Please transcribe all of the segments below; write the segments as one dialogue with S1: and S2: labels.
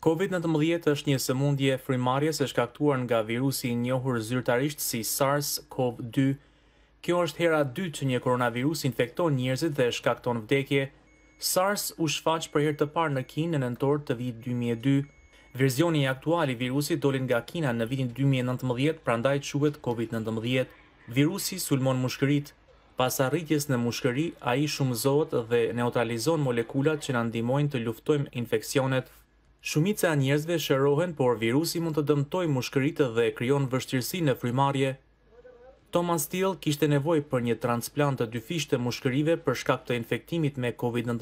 S1: COVID-19 është një sëmundje frimarjes e shkaktuar nga virusi njohur zyrtarisht si SARS-CoV-2. Kjo është hera dytë që një koronavirus infekton njerëzit dhe shkakton vdekje. SARS u shfaq për herë të parë në Kinë në nëntor të vit 2002. Verzioni i aktuali virusit dolin nga Kina në vitin 2019, prandaj quhet COVID-19. Virusi sulmon mushkërit. Pas arritjes në mushkëri, ai shumëzohet dhe neutralizon molekulat që na ndihmojnë të luftojmë infeksionet. Shumica e njerëzve shërohen, por virusi mund të dëmtoj mushkëritë dhe kryon vështirësi në frimarje. Thomas Steele kishte nevoj për një transplant të dyfishtë mushkërive për shkak të infektimit me COVID-19.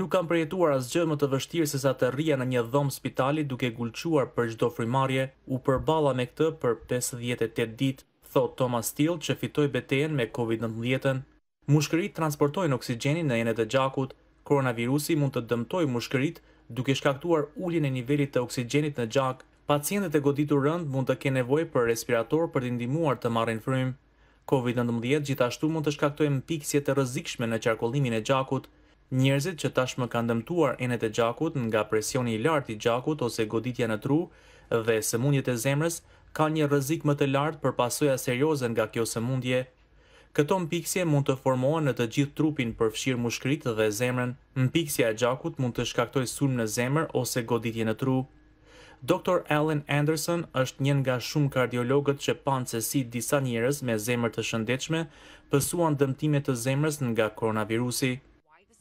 S1: Nuk kam përjetuar asgjë më të vështirë se sa të rria në një dhomë spitali duke gulquar për çdo frymarrje, u përballa me këtë për 58 ditë, thot Thomas Steele që fitoi betejën me COVID-19. Mushkërit transportojnë oksigjenin në enet e gjakut, koronavirusi mund të dëmtoj mushkërit duke shkaktuar ullin e nivelit të oksigjenit në gjak, pacientët e goditur rënd mund të ke nevojë për respirator për të ndihmuar të marrin frym. COVID-19 gjithashtu mund të shkaktojë mpiksje të rrezikshme në qarkullimin e gjakut. Njerëzit që tashmë kanë dëmtuar enet e gjakut nga presioni i lartë i gjakut ose goditja në tru dhe sëmundjet e zemrës kanë një rrezik më të lartë për pasoja serioze nga kjo sëmundje. Këto mpiksje mund të formohen në të gjithë trupin përfshirë mushkritë dhe zemrën. Mpiksja e gjakut mund të shkaktoj sulm në zemrë ose goditje në tru. Dr. Alan Anderson është njën nga shumë kardiologët që panë se si disa njërës me zemrë të shëndechme pësuan dëmtimet të zemrës nga koronavirusi.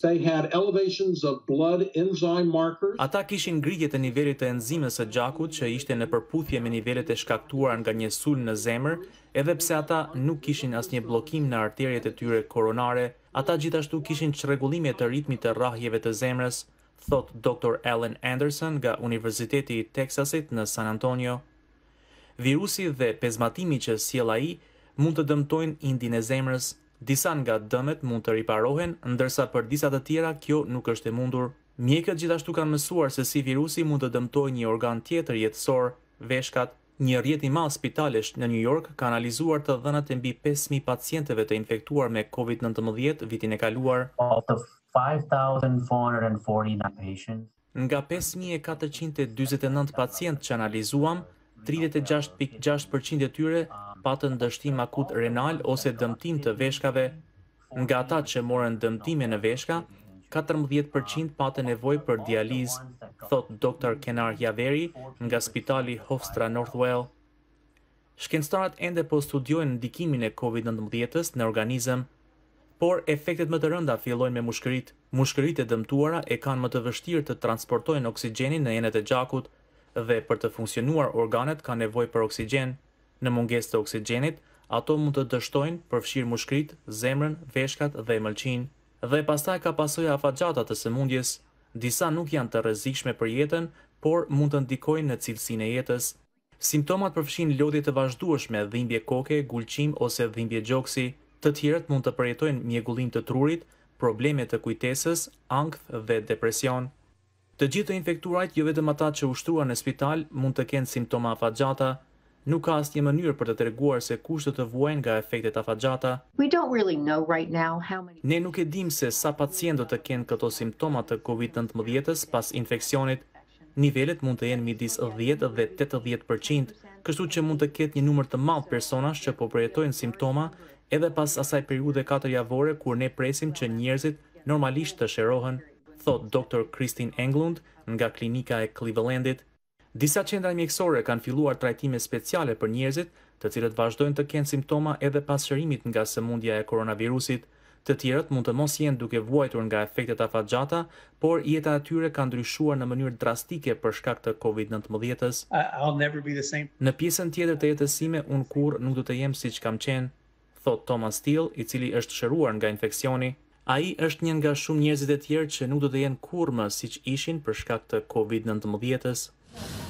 S1: They had elevations of blood enzyme markers. Ata kishin ngritje të nivelit të enzimës së gjakut që ishte në përputhje me nivelet e shkaktuara nga një sulm në zemër, edhe pse ata nuk kishin asnjë bllokim në arteriet e tyre koronare, ata gjithashtu kishin çrregullime të ritmit të rrahjeve të zemrës, thot Dr. Allen Anderson nga Universiteti i Texasit në San Antonio. Virusi dhe pezmatimi që sjell ai mund të dëmtojnë indin e zemrës, disa nga dëmet mund të riparohen, ndërsa për disa të tjera kjo nuk është e mundur. Mjekët gjithashtu kanë mësuar se si virusi mund të dëmtoj një organ tjetër jetësor, veshkat, një rjeti ma spitalesht në New York ka analizuar të dhenat e mbi 5.000 pacienteve të infektuar me COVID-19 vitin e kaluar. Nga 5.429 pacient që analizuam, 36.6% e tyre patë dështim akut renal ose dëmtim të veshkave. Nga ta që morën dëmtime në veshka, 14% patë nevoj për dializ, thot doktor Kenar Javeri nga spitali Hofstra Northwell. Shkenstarat ende po studiojnë ndikimin e COVID-19-ës në organizëm, por efektet më të rënda fillojnë me mushkërit. Mushkërit e dëmtuara e kanë më të vështirë të transportojnë oksigenin në jenet e gjakut dhe për të funksionuar organet ka nevoj për oksigenë në munges të oksigenit, ato mund të dështojnë përfshirë mushkrit, zemrën, veshkat dhe mëlqin, dhe pasaj ka pasoj afagjata të sëmundjes, disa nuk janë të rezikshme për jetën, por mund të ndikojnë në cilësin e jetës. Simptomat përfshin lodit të vazhdueshme, dhimbje koke, gulqim ose dhimbje gjoksi, të tjerët mund të përjetojnë mjegullim të trurit, problemet të kujtesës, angth dhe depresion. Të gjithë të infekturajt, jo vetëm ata që ushtruan në spital, mund të kenë simptoma afagjata, Nuk ka asnjë mënyrë për të treguar se kush do të vuajë nga efektet afatgjata. Ne nuk e dim se sa pacientë do të kenë këto simptoma të covid 19 pas infeksionit. Nivellet mund të jenë midis 10 dhe 80%, kështu që mund të ketë një numër të madh personash që po përjetojnë simptoma edhe pas asaj periudhe javore kur ne presim që njerëzit normalisht të shërohen, thot Dr. Kristin Englund nga Klinika e Clevelandit. Disa qendra mjekësore kanë filluar trajtime speciale për njerëzit, të cilët vazhdojnë të kenë simptoma edhe pas çrrimit nga sëmundja e koronavirusit. Të tjerët mund të mos jenë duke vuajtur nga efektet afatgjata, por jeta e tyre ka ndryshuar në mënyrë drastike për shkak të COVID-19-s. Në pjesën tjetër të jetës sime un kurr nuk do të jem siç kam qenë, thot Thomas Steele, i cili është shëruar nga infeksioni. Ai është një nga shumë njerëzit e tjerë që nuk do të jenë kurrë siç ishin për shkak të COVID-19-s.